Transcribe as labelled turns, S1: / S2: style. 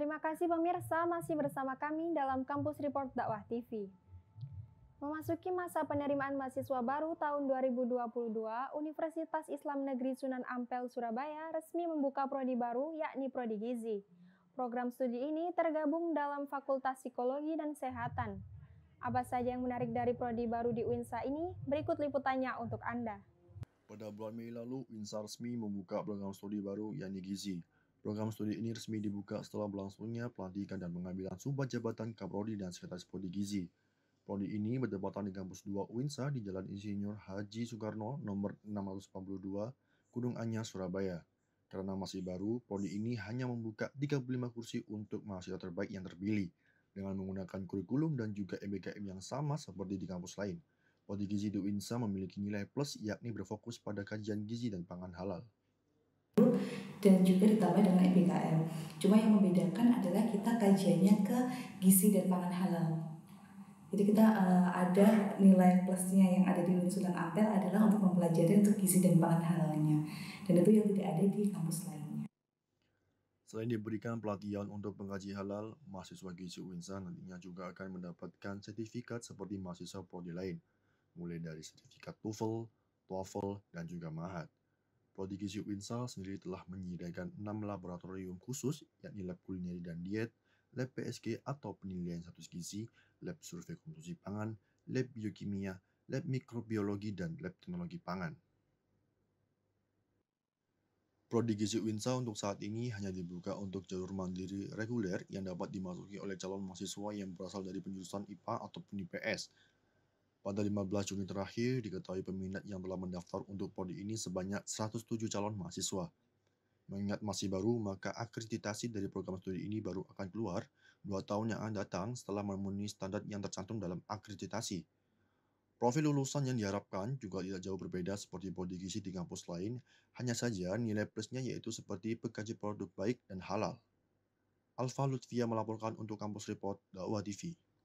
S1: Terima kasih pemirsa masih bersama kami dalam Kampus Report Dakwah TV. Memasuki masa penerimaan mahasiswa baru tahun 2022, Universitas Islam Negeri Sunan Ampel Surabaya resmi membuka prodi baru yakni prodi gizi. Program studi ini tergabung dalam Fakultas Psikologi dan Kesehatan. Apa saja yang menarik dari prodi baru di UINSA ini? Berikut liputannya untuk Anda.
S2: Pada bulan Mei lalu, UINSA resmi membuka program studi baru yakni gizi. Program studi ini resmi dibuka setelah berlangsungnya pelantikan dan pengambilan sumpah jabatan Kaprodi dan Sekretaris Prodi Gizi. Prodi ini berdebatan di kampus 2 UINSA di Jalan Insinyur Haji Soekarno nomor 682, Gunung Anyar, Surabaya. Karena masih baru, Prodi ini hanya membuka 35 kursi untuk mahasiswa terbaik yang terpilih dengan menggunakan kurikulum dan juga MBKM yang sama seperti di kampus lain. Prodi Gizi di UINSA memiliki nilai plus yakni berfokus pada kajian gizi dan pangan halal
S3: dan juga ditambah dengan EPKM. Cuma yang membedakan adalah kita kajiannya ke gizi dan pangan halal. Jadi kita uh, ada nilai plusnya yang ada di Universitas Ampel adalah untuk mempelajari untuk gizi dan pangan halalnya. Dan itu yang tidak ada di kampus lainnya.
S2: Selain diberikan pelatihan untuk pengkaji halal, mahasiswa Gizi UINSA nantinya juga akan mendapatkan sertifikat seperti mahasiswa prodi lain, mulai dari sertifikat TOEFL, TOEFL, dan juga MAHAT. Prodigy Windsor sendiri telah menyediakan 6 laboratorium khusus, yakni lab kulineri dan diet, lab PSG atau penilaian status gizi, lab survei komposisi pangan, lab biokimia, lab mikrobiologi, dan lab teknologi pangan. Prodi Gizi Winsa untuk saat ini hanya dibuka untuk jalur mandiri reguler yang dapat dimasuki oleh calon mahasiswa yang berasal dari penjurusan IPA ataupun IPS, pada 15 Juni terakhir, diketahui peminat yang telah mendaftar untuk prodi ini sebanyak 107 calon mahasiswa. Mengingat masih baru, maka akreditasi dari program studi ini baru akan keluar dua tahun yang akan datang setelah memenuhi standar yang tercantum dalam akreditasi. Profil lulusan yang diharapkan juga tidak jauh berbeda seperti prodi gizi di kampus lain, hanya saja nilai plusnya yaitu seperti pekerja produk baik dan halal. Alfa Lutfia melaporkan untuk Kampus Report, Dakwah TV.